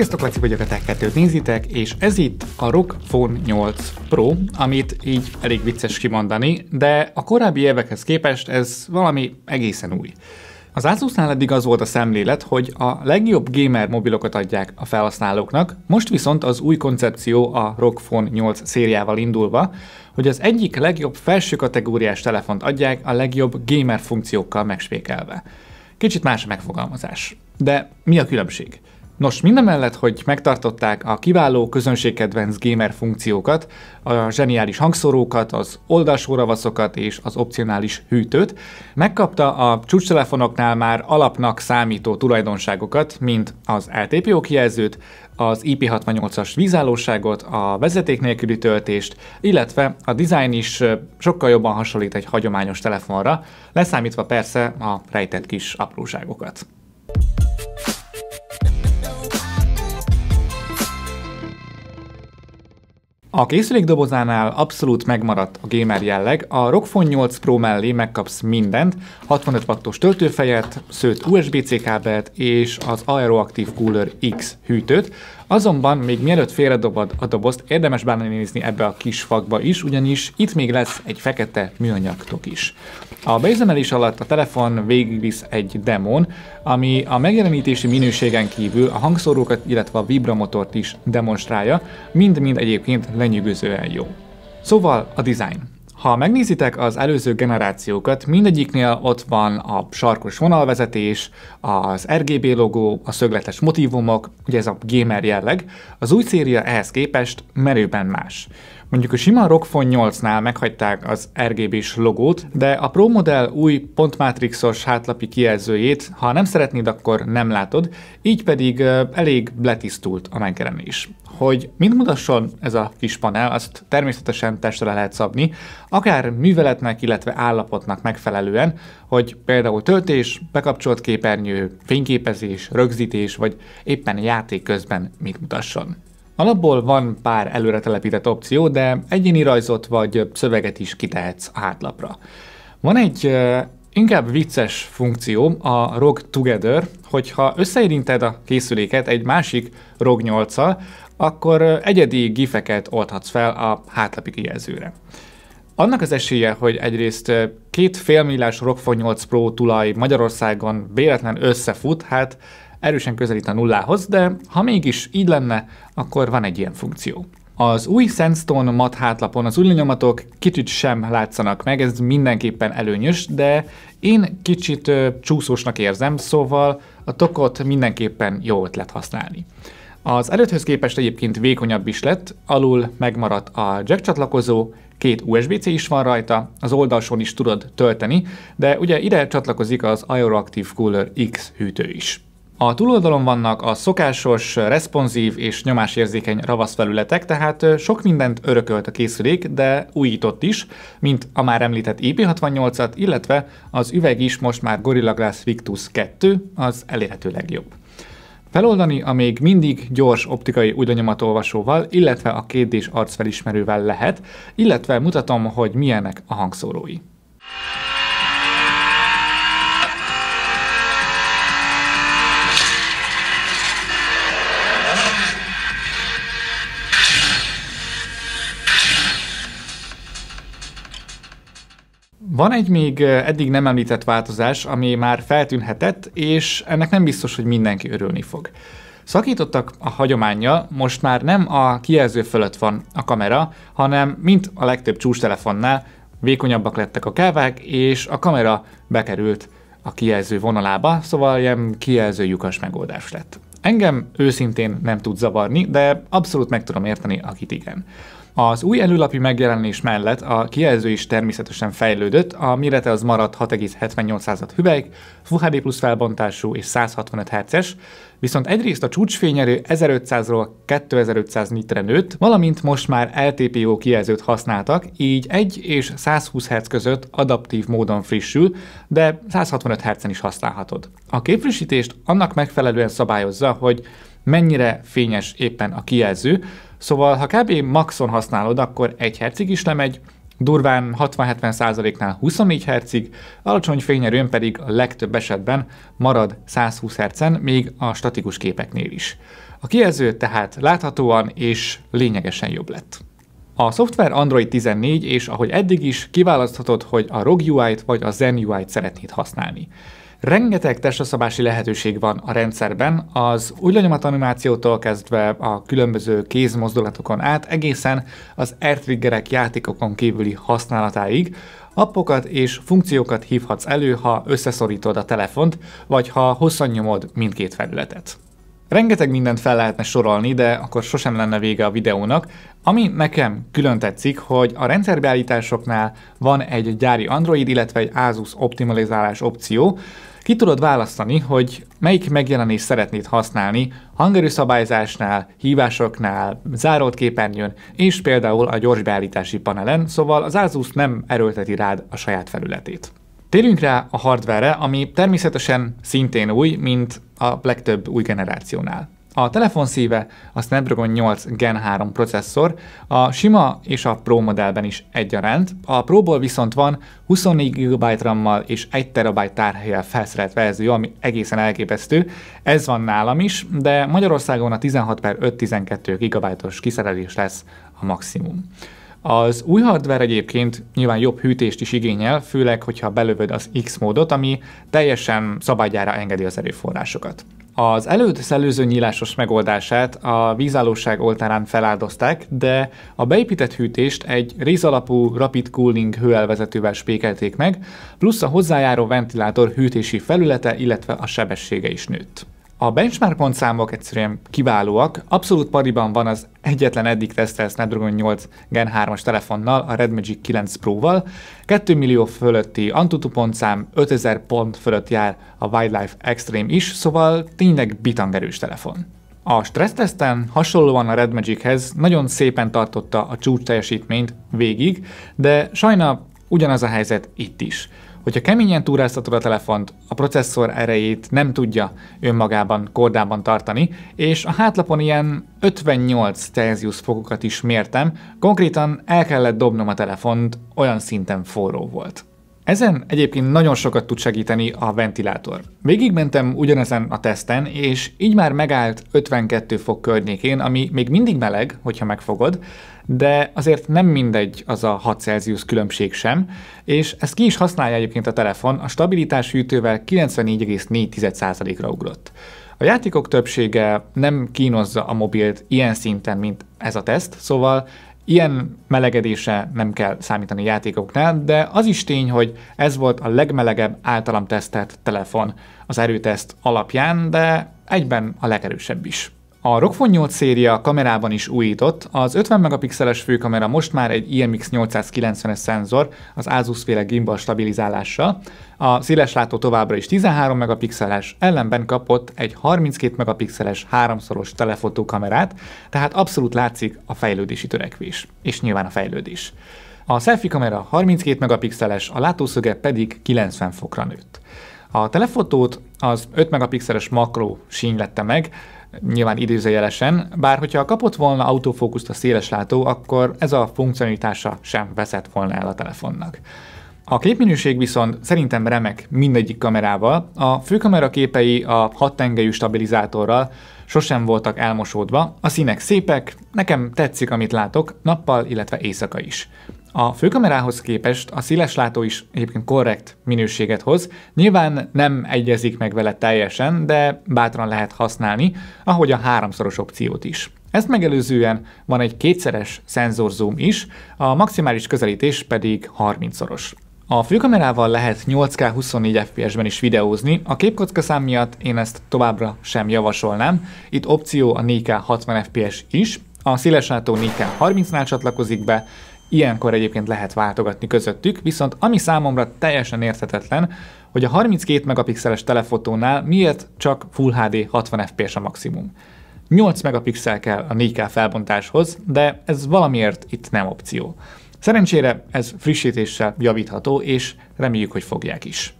Sziasztok, Laci vagyok, a Tech nézitek, és ez itt a ROG Phone 8 Pro, amit így elég vicces kimondani, de a korábbi évekhez képest ez valami egészen új. Az Asusnál eddig az volt a szemlélet, hogy a legjobb gamer mobilokat adják a felhasználóknak, most viszont az új koncepció a ROG Phone 8 szériával indulva, hogy az egyik legjobb felső kategóriás telefont adják a legjobb gamer funkciókkal megspékelve. Kicsit más a megfogalmazás. De mi a különbség? Nos, mindemellett, hogy megtartották a kiváló közönségkedvenc gamer funkciókat, a zseniális hangszórókat, az oldalsóravaszokat és az opcionális hűtőt, megkapta a csúcstelefonoknál már alapnak számító tulajdonságokat, mint az LTP kijelzőt, az IP68-as vízállóságot, a vezeték nélküli töltést, illetve a design is sokkal jobban hasonlít egy hagyományos telefonra, leszámítva persze a rejtett kis apróságokat. A készülék dobozánál abszolút megmaradt a gamer jelleg, a Rockfon 8 Pro mellé megkapsz mindent, 65 wattos töltőfejet, szőt USB-C kábelt és az Aeroactive Cooler X hűtőt, Azonban még mielőtt félredobod a dobozt, érdemes belenézni ebbe a kis fakba is, ugyanis itt még lesz egy fekete műanyagtok is. A beüzemelés alatt a telefon végigvisz egy demon, ami a megjelenítési minőségen kívül a hangszórókat, illetve a vibramotort is demonstrálja, mind-mind egyébként lenyűgözően jó. Szóval a design. Ha megnézitek az előző generációkat, mindegyiknél ott van a sarkos vonalvezetés, az RGB logó, a szögletes motivumok, ugye ez a gamer jelleg, az új széria ehhez képest merőben más. Mondjuk a sima Rockfon 8-nál meghagyták az RGB-s logót, de a Pro Model új pontmátrixos hátlapi kijelzőjét, ha nem szeretnéd, akkor nem látod, így pedig elég letisztult a megjelenés. Hogy mit mutasson ez a kis panel, azt természetesen testre lehet szabni, akár műveletnek, illetve állapotnak megfelelően, hogy például töltés, bekapcsolt képernyő, fényképezés, rögzítés, vagy éppen játék közben mit mutasson. Alapból van pár előre telepített opció, de egyéni rajzot vagy szöveget is kitehetsz a hátlapra. Van egy Inkább vicces funkció a ROG Together, hogyha összeérinted a készüléket egy másik ROG 8 akkor egyedi gifeket oldhatsz fel a hátlapi kijelzőre. Annak az esélye, hogy egyrészt két félmillás ROG Phone 8 Pro tulaj Magyarországon véletlen összefut, hát erősen közelít a nullához, de ha mégis így lenne, akkor van egy ilyen funkció. Az új Sandstone mat hátlapon az új lenyomatok kicsit sem látszanak meg, ez mindenképpen előnyös, de én kicsit ö, csúszósnak érzem, szóval a tokot mindenképpen jó ötlet használni. Az előtthöz képest egyébként vékonyabb is lett, alul megmaradt a jack csatlakozó, két USB-C is van rajta, az oldalson is tudod tölteni, de ugye ide csatlakozik az Aeroactive Cooler X hűtő is. A túloldalon vannak a szokásos, responsív és nyomásérzékeny ravaszfelületek, tehát sok mindent örökölt a készülék, de újított is, mint a már említett IP68-at, e illetve az üveg is most már Gorilla Glass Victus 2, az elérhető legjobb. Feloldani a még mindig gyors optikai olvasóval, illetve a 2 arcfelismerővel lehet, illetve mutatom, hogy milyenek a hangszórói. Van egy még eddig nem említett változás, ami már feltűnhetett, és ennek nem biztos, hogy mindenki örülni fog. Szakítottak a hagyománya, most már nem a kijelző fölött van a kamera, hanem mint a legtöbb csúcstelefonnál, vékonyabbak lettek a kávák, és a kamera bekerült a kijelző vonalába, szóval ilyen kijelző lyukas megoldás lett. Engem őszintén nem tud zavarni, de abszolút meg tudom érteni, akit igen. Az új előlapi megjelenés mellett a kijelző is természetesen fejlődött, a mérete az maradt 6,78 hüvelyk, Full HD plusz felbontású és 165 Hz-es, viszont egyrészt a csúcsfényerő 1500-ról 2500 nitre nőtt, valamint most már LTPO kijelzőt használtak, így 1 és 120 Hz között adaptív módon frissül, de 165 Hz-en is használhatod. A képfrissítést annak megfelelően szabályozza, hogy mennyire fényes éppen a kijelző. Szóval, ha kb. maxon használod, akkor 1 hercig is lemegy, durván 60-70%-nál 24 Hz, alacsony fényerőn pedig a legtöbb esetben marad 120 hz még a statikus képeknél is. A kijelző tehát láthatóan és lényegesen jobb lett. A szoftver Android 14, és ahogy eddig is, kiválaszthatod, hogy a ROG UI-t vagy a Zen UI-t szeretnéd használni. Rengeteg testaszabási lehetőség van a rendszerben, az új animációtól kezdve a különböző kézmozdulatokon át egészen az airtriggerek játékokon kívüli használatáig, appokat és funkciókat hívhatsz elő, ha összeszorítod a telefont, vagy ha hosszan nyomod mindkét felületet. Rengeteg mindent fel lehetne sorolni, de akkor sosem lenne vége a videónak. Ami nekem külön tetszik, hogy a rendszerbeállításoknál van egy gyári Android, illetve egy Asus optimalizálás opció, ki tudod választani, hogy melyik megjelenést szeretnéd használni hangerő szabályzásnál, hívásoknál, zárolt képernyőn és például a gyors beállítási panelen, szóval az Asus nem erőlteti rád a saját felületét. Térjünk rá a hardware ami természetesen szintén új, mint a legtöbb új generációnál. A telefon szíve a Snapdragon 8 Gen 3 processzor, a sima és a Pro modellben is egyaránt, a Pro-ból viszont van 24 GB RAM-mal és 1 TB tárhelyel felszerelt verzió, ami egészen elképesztő. Ez van nálam is, de Magyarországon a 16 per 5-12 GB-os kiszerelés lesz a maximum. Az új hardware egyébként nyilván jobb hűtést is igényel, főleg, hogyha belövöd az X módot, ami teljesen szabadjára engedi az erőforrásokat. Az előtt szellőző nyílásos megoldását a vízállóság oltárán feláldozták, de a beépített hűtést egy rézalapú rapid cooling hőelvezetővel spékelték meg, plusz a hozzájáró ventilátor hűtési felülete, illetve a sebessége is nőtt. A benchmark pontszámok egyszerűen kiválóak, abszolút pariban van az egyetlen eddig tesztel Snapdragon 8 Gen 3-as telefonnal, a Red Magic 9 Pro-val, 2 millió fölötti Antutu pontszám, 5000 pont fölött jár a Wildlife Extreme is, szóval tényleg bitangerős telefon. A stressz hasonlóan a Red Magichez nagyon szépen tartotta a csúcs teljesítményt végig, de sajna ugyanaz a helyzet itt is. Hogyha keményen túráztatod a telefont, a processzor erejét nem tudja önmagában kordában tartani, és a hátlapon ilyen 58 Celsius fokokat is mértem, konkrétan el kellett dobnom a telefont, olyan szinten forró volt. Ezen egyébként nagyon sokat tud segíteni a ventilátor. Végigmentem ugyanezen a teszten, és így már megállt 52 fok környékén, ami még mindig meleg, hogyha megfogod, de azért nem mindegy az a 6 Celsius különbség sem, és ezt ki is használja egyébként a telefon, a stabilitás hűtővel 94,4%-ra ugrott. A játékok többsége nem kínozza a mobilt ilyen szinten, mint ez a teszt, szóval Ilyen melegedése nem kell számítani játékoknál, de az is tény, hogy ez volt a legmelegebb általam tesztelt telefon az erőteszt alapján, de egyben a legerősebb is. A Rockfon 8 széria kamerában is újított, az 50 megapixeles főkamera most már egy IMX890-es szenzor az Asus féle gimbal stabilizálással, a széleslátó továbbra is 13 megapixeles, ellenben kapott egy 32 megapixeles háromszoros telefotókamerát, tehát abszolút látszik a fejlődési törekvés, és nyilván a fejlődés. A selfie kamera 32 megapixeles, a látószöge pedig 90 fokra nőtt. A telefotót az 5 megapixeles makró sínylette meg, nyilván idézőjelesen, bár hogyha kapott volna autofókuszt a széleslátó, akkor ez a funkcionalitása sem veszett volna el a telefonnak. A képminőség viszont szerintem remek mindegyik kamerával, a főkamera képei a hat tengelyű stabilizátorral sosem voltak elmosódva, a színek szépek, nekem tetszik, amit látok, nappal, illetve éjszaka is. A főkamerához képest a széleslátó is egyébként korrekt minőséget hoz, nyilván nem egyezik meg vele teljesen, de bátran lehet használni, ahogy a háromszoros opciót is. Ezt megelőzően van egy kétszeres zoom is, a maximális közelítés pedig 30-szoros. A főkamerával lehet 8K 24 FPS-ben is videózni, a képkocka szám miatt én ezt továbbra sem javasolnám, itt opció a 4K 60 FPS is, a széleslátó 4K 30-nál csatlakozik be, Ilyenkor egyébként lehet váltogatni közöttük, viszont ami számomra teljesen érthetetlen, hogy a 32 megapixeles telefotónál miért csak Full HD 60 fps a maximum. 8 megapixel kell a 4K felbontáshoz, de ez valamiért itt nem opció. Szerencsére ez frissítéssel javítható, és reméljük, hogy fogják is.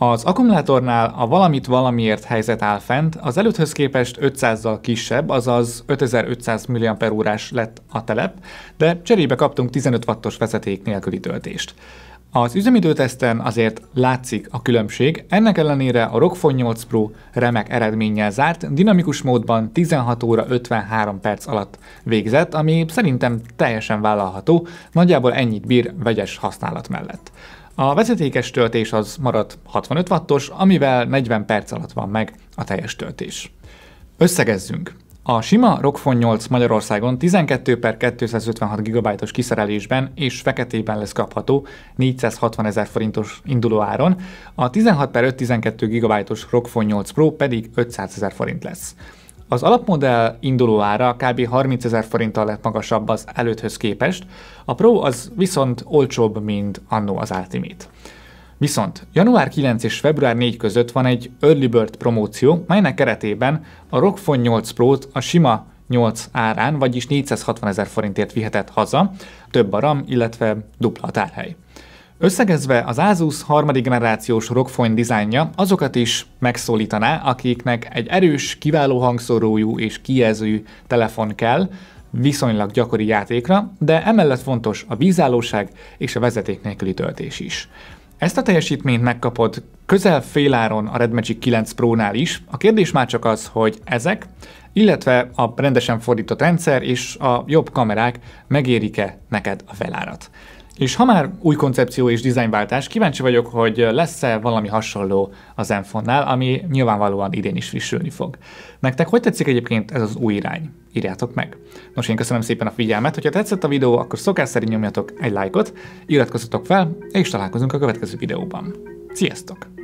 Az akkumulátornál a valamit valamiért helyzet áll fent, az előthöz képest 500-zal kisebb, azaz 5500 mAh lett a telep, de cserébe kaptunk 15 wattos vezeték nélküli töltést. Az üzemidőteszten azért látszik a különbség, ennek ellenére a Rockfon 8 Pro remek eredménnyel zárt, dinamikus módban 16 óra 53 perc alatt végzett, ami szerintem teljesen vállalható, nagyjából ennyit bír vegyes használat mellett. A vezetékes töltés az marad 65 wattos, amivel 40 perc alatt van meg a teljes töltés. Összegezzünk. A sima Rockfon 8 Magyarországon 12 per 256 GB-os kiszerelésben és feketében lesz kapható 460 ezer forintos induló áron, a 16 per 512 GB-os Rockfon 8 Pro pedig 500 ezer forint lesz. Az alapmodell induló ára kb. 30 ezer forinttal lett magasabb az előtthöz képest, a Pro az viszont olcsóbb, mint annó az Ultimate. Viszont január 9 és február 4 között van egy Early Bird promóció, melynek keretében a Rockfon 8 Pro-t a sima 8 árán, vagyis 460 ezer forintért viheted haza, több a RAM, illetve dupla a tárhely. Összegezve az Asus harmadik generációs rockfon dizájnja azokat is megszólítaná, akiknek egy erős, kiváló hangszórójú és kijelzőjű telefon kell, viszonylag gyakori játékra, de emellett fontos a vízállóság és a vezeték nélküli töltés is. Ezt a teljesítményt megkapod közel féláron a Red Magic 9 Pro-nál is. A kérdés már csak az, hogy ezek, illetve a rendesen fordított rendszer és a jobb kamerák megérik-e neked a felárat. És ha már új koncepció és dizájnváltás, kíváncsi vagyok, hogy lesz-e valami hasonló az Enfonnál, ami nyilvánvalóan idén is frissülni fog. Nektek hogy tetszik egyébként ez az új irány? Írjátok meg. Nos, én köszönöm szépen a figyelmet, hogyha tetszett a videó, akkor szokás szerint nyomjatok egy lájkot, iratkozzatok fel, és találkozunk a következő videóban. Sziasztok!